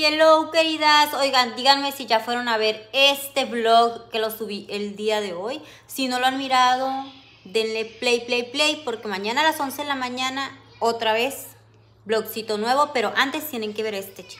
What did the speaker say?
Hello queridas, oigan, díganme si ya fueron a ver este vlog que lo subí el día de hoy. Si no lo han mirado, denle play, play, play, porque mañana a las 11 de la mañana, otra vez, vlogcito nuevo, pero antes tienen que ver este, chicos.